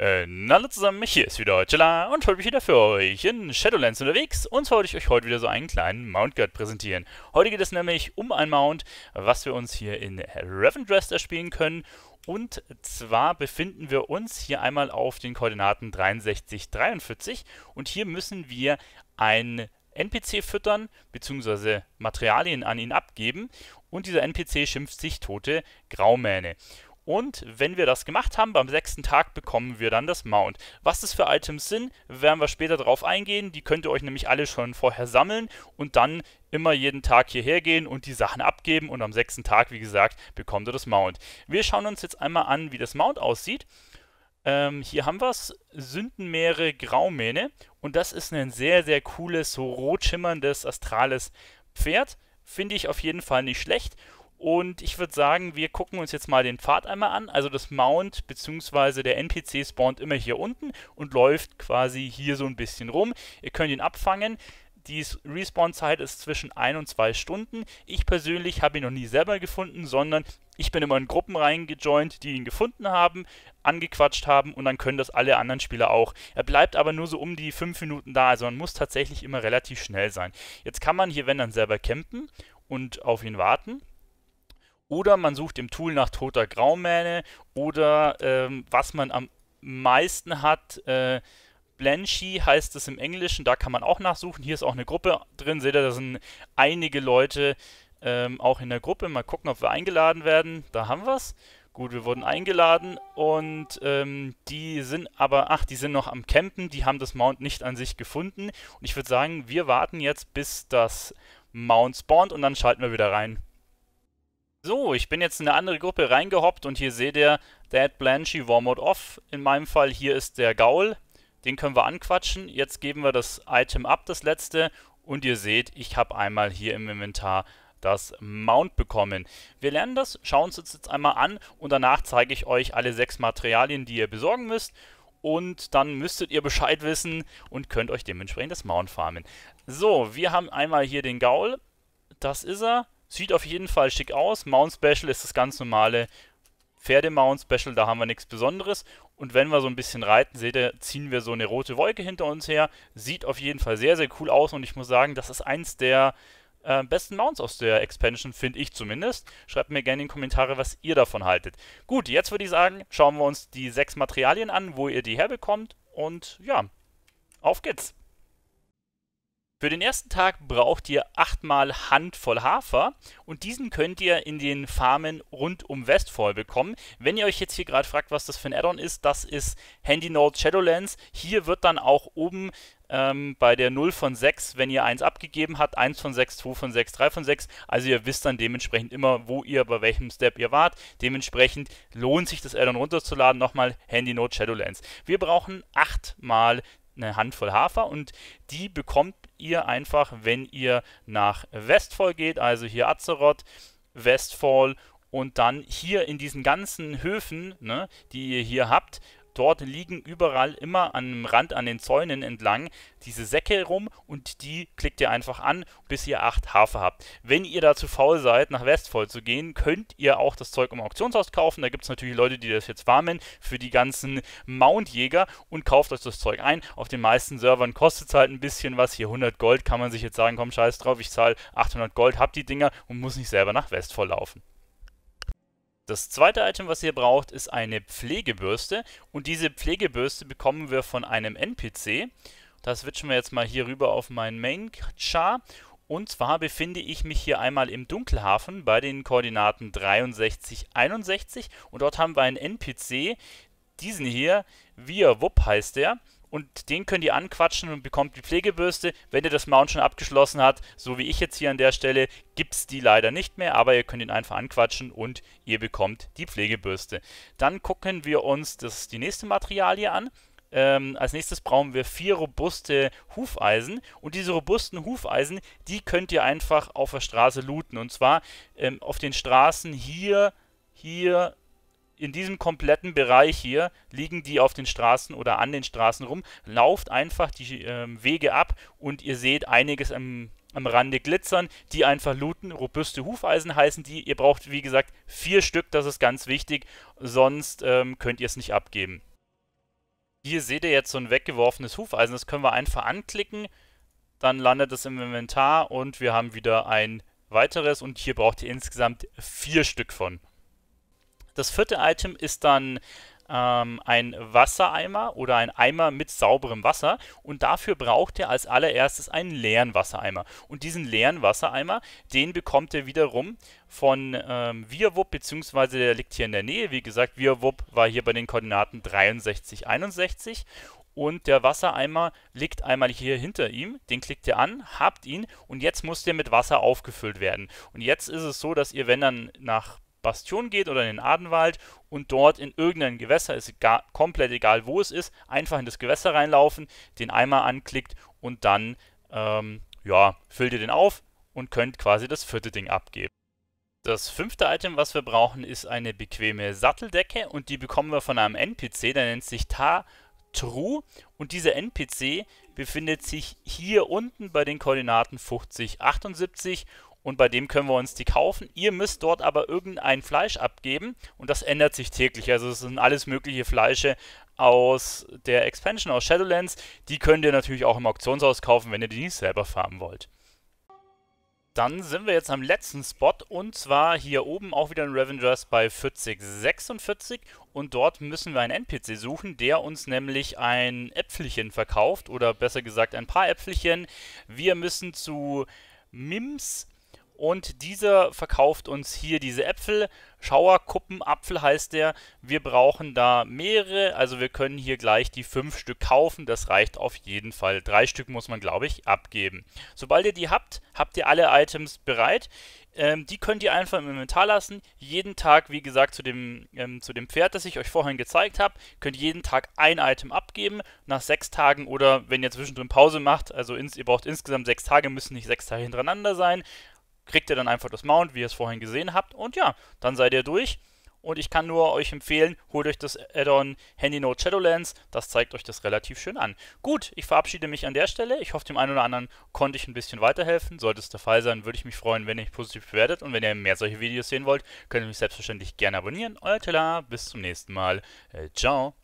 Und äh, hallo zusammen, hier ist wieder Chilla und heute bin ich wieder für euch in Shadowlands unterwegs und zwar wollte ich euch heute wieder so einen kleinen Mount Guard präsentieren. Heute geht es nämlich um ein Mount, was wir uns hier in Ravendrest erspielen können und zwar befinden wir uns hier einmal auf den Koordinaten 63, 43 und hier müssen wir ein NPC füttern bzw. Materialien an ihn abgeben und dieser NPC schimpft sich tote Graumähne. Und wenn wir das gemacht haben, beim sechsten Tag bekommen wir dann das Mount. Was das für Items sind, werden wir später drauf eingehen. Die könnt ihr euch nämlich alle schon vorher sammeln und dann immer jeden Tag hierher gehen und die Sachen abgeben. Und am sechsten Tag, wie gesagt, bekommt ihr das Mount. Wir schauen uns jetzt einmal an, wie das Mount aussieht. Ähm, hier haben wir es, Sündenmeere Graumähne. Und das ist ein sehr, sehr cooles, so rot schimmerndes, astrales Pferd. Finde ich auf jeden Fall nicht schlecht. Und ich würde sagen, wir gucken uns jetzt mal den Pfad einmal an. Also das Mount bzw. der NPC spawnt immer hier unten und läuft quasi hier so ein bisschen rum. Ihr könnt ihn abfangen. Die Respawn-Zeit ist zwischen 1 und 2 Stunden. Ich persönlich habe ihn noch nie selber gefunden, sondern ich bin immer in Gruppen reingejoint, die ihn gefunden haben, angequatscht haben und dann können das alle anderen Spieler auch. Er bleibt aber nur so um die 5 Minuten da, also man muss tatsächlich immer relativ schnell sein. Jetzt kann man hier, wenn dann, selber campen und auf ihn warten. Oder man sucht im Tool nach toter Graumähne oder ähm, was man am meisten hat, äh, Blanchy heißt es im Englischen, da kann man auch nachsuchen. Hier ist auch eine Gruppe drin, seht ihr, da sind einige Leute ähm, auch in der Gruppe. Mal gucken, ob wir eingeladen werden. Da haben wir es. Gut, wir wurden eingeladen und ähm, die sind aber, ach, die sind noch am Campen, die haben das Mount nicht an sich gefunden. Und ich würde sagen, wir warten jetzt, bis das Mount spawnt und dann schalten wir wieder rein. So, ich bin jetzt in eine andere Gruppe reingehoppt und hier seht ihr Dead Blanchy Warmode Off. In meinem Fall hier ist der Gaul. Den können wir anquatschen. Jetzt geben wir das Item ab, das letzte. Und ihr seht, ich habe einmal hier im Inventar das Mount bekommen. Wir lernen das, schauen es uns jetzt einmal an und danach zeige ich euch alle sechs Materialien, die ihr besorgen müsst. Und dann müsstet ihr Bescheid wissen und könnt euch dementsprechend das Mount farmen. So, wir haben einmal hier den Gaul. Das ist er. Sieht auf jeden Fall schick aus. Mount Special ist das ganz normale Pferdemount Special, da haben wir nichts Besonderes. Und wenn wir so ein bisschen reiten, seht ihr, ziehen wir so eine rote Wolke hinter uns her. Sieht auf jeden Fall sehr, sehr cool aus und ich muss sagen, das ist eins der äh, besten Mounts aus der Expansion, finde ich zumindest. Schreibt mir gerne in die Kommentare, was ihr davon haltet. Gut, jetzt würde ich sagen, schauen wir uns die sechs Materialien an, wo ihr die herbekommt und ja, auf geht's! Für den ersten Tag braucht ihr achtmal Handvoll Hafer und diesen könnt ihr in den Farmen rund um Westfall bekommen. Wenn ihr euch jetzt hier gerade fragt, was das für ein Addon ist, das ist Handy Note Shadowlands. Hier wird dann auch oben ähm, bei der 0 von 6, wenn ihr 1 abgegeben habt, 1 von 6, 2 von 6, 3 von 6. Also ihr wisst dann dementsprechend immer, wo ihr bei welchem Step ihr wart. Dementsprechend lohnt sich das Addon runterzuladen. Nochmal Handy Note Shadowlands. Wir brauchen achtmal eine Handvoll Hafer und die bekommt ihr einfach, wenn ihr nach Westfall geht, also hier Azeroth, Westfall und dann hier in diesen ganzen Höfen, ne, die ihr hier habt, Dort liegen überall immer am Rand an den Zäunen entlang diese Säcke rum und die klickt ihr einfach an, bis ihr acht Hafer habt. Wenn ihr dazu faul seid, nach Westfold zu gehen, könnt ihr auch das Zeug im Auktionshaus kaufen. Da gibt es natürlich Leute, die das jetzt warmen für die ganzen Mountjäger und kauft euch das Zeug ein. Auf den meisten Servern kostet es halt ein bisschen was. Hier 100 Gold kann man sich jetzt sagen, komm scheiß drauf, ich zahle 800 Gold, hab die Dinger und muss nicht selber nach Westfold laufen. Das zweite Item, was ihr braucht, ist eine Pflegebürste und diese Pflegebürste bekommen wir von einem NPC. Das switchen wir jetzt mal hier rüber auf meinen Main-Char und zwar befinde ich mich hier einmal im Dunkelhafen bei den Koordinaten 63, 61 und dort haben wir einen NPC, diesen hier, Via Wupp heißt der und den könnt ihr anquatschen und bekommt die Pflegebürste. Wenn ihr das Mount schon abgeschlossen habt, so wie ich jetzt hier an der Stelle, gibt es die leider nicht mehr, aber ihr könnt ihn einfach anquatschen und ihr bekommt die Pflegebürste. Dann gucken wir uns das, die nächste Materialie an. Ähm, als nächstes brauchen wir vier robuste Hufeisen und diese robusten Hufeisen, die könnt ihr einfach auf der Straße looten und zwar ähm, auf den Straßen hier, hier, in diesem kompletten Bereich hier liegen die auf den Straßen oder an den Straßen rum. Lauft einfach die ähm, Wege ab und ihr seht einiges am, am Rande glitzern, die einfach looten. Robuste Hufeisen heißen die. Ihr braucht, wie gesagt, vier Stück, das ist ganz wichtig, sonst ähm, könnt ihr es nicht abgeben. Hier seht ihr jetzt so ein weggeworfenes Hufeisen, das können wir einfach anklicken, dann landet es im Inventar und wir haben wieder ein weiteres und hier braucht ihr insgesamt vier Stück von. Das vierte Item ist dann ähm, ein Wassereimer oder ein Eimer mit sauberem Wasser und dafür braucht er als allererstes einen leeren Wassereimer. Und diesen leeren Wassereimer, den bekommt er wiederum von ähm, Wirwupp, beziehungsweise der liegt hier in der Nähe. Wie gesagt, Wirwupp war hier bei den Koordinaten 63, 61 und der Wassereimer liegt einmal hier hinter ihm, den klickt ihr an, habt ihn und jetzt muss der mit Wasser aufgefüllt werden. Und jetzt ist es so, dass ihr, wenn dann nach Bastion geht oder in den Adenwald und dort in irgendein Gewässer, ist egal, komplett egal wo es ist, einfach in das Gewässer reinlaufen, den Eimer anklickt und dann ähm, ja, füllt ihr den auf und könnt quasi das vierte Ding abgeben. Das fünfte Item, was wir brauchen, ist eine bequeme Satteldecke und die bekommen wir von einem NPC, der nennt sich Ta True und dieser NPC befindet sich hier unten bei den Koordinaten 50, 78 und und bei dem können wir uns die kaufen. Ihr müsst dort aber irgendein Fleisch abgeben und das ändert sich täglich. Also es sind alles mögliche Fleische aus der Expansion aus Shadowlands. Die könnt ihr natürlich auch im Auktionshaus kaufen, wenn ihr die nicht selber farmen wollt. Dann sind wir jetzt am letzten Spot und zwar hier oben auch wieder in Revengers bei 4046 und dort müssen wir einen NPC suchen, der uns nämlich ein Äpfelchen verkauft oder besser gesagt ein paar Äpfelchen. Wir müssen zu Mims und dieser verkauft uns hier diese Äpfel. Schauerkuppenapfel heißt der. Wir brauchen da mehrere, also wir können hier gleich die fünf Stück kaufen. Das reicht auf jeden Fall. Drei Stück muss man, glaube ich, abgeben. Sobald ihr die habt, habt ihr alle Items bereit. Ähm, die könnt ihr einfach im Inventar lassen. Jeden Tag, wie gesagt, zu dem, ähm, zu dem Pferd, das ich euch vorhin gezeigt habe, könnt ihr jeden Tag ein Item abgeben. Nach sechs Tagen oder wenn ihr zwischendrin Pause macht, also ins, ihr braucht insgesamt sechs Tage, müssen nicht sechs Tage hintereinander sein, kriegt ihr dann einfach das Mount, wie ihr es vorhin gesehen habt. Und ja, dann seid ihr durch. Und ich kann nur euch empfehlen, holt euch das Add-on Handy Note Shadowlands. Das zeigt euch das relativ schön an. Gut, ich verabschiede mich an der Stelle. Ich hoffe, dem einen oder anderen konnte ich ein bisschen weiterhelfen. Sollte es der Fall sein, würde ich mich freuen, wenn ihr mich positiv bewertet. Und wenn ihr mehr solche Videos sehen wollt, könnt ihr mich selbstverständlich gerne abonnieren. Euer Teller, bis zum nächsten Mal. Äh, ciao.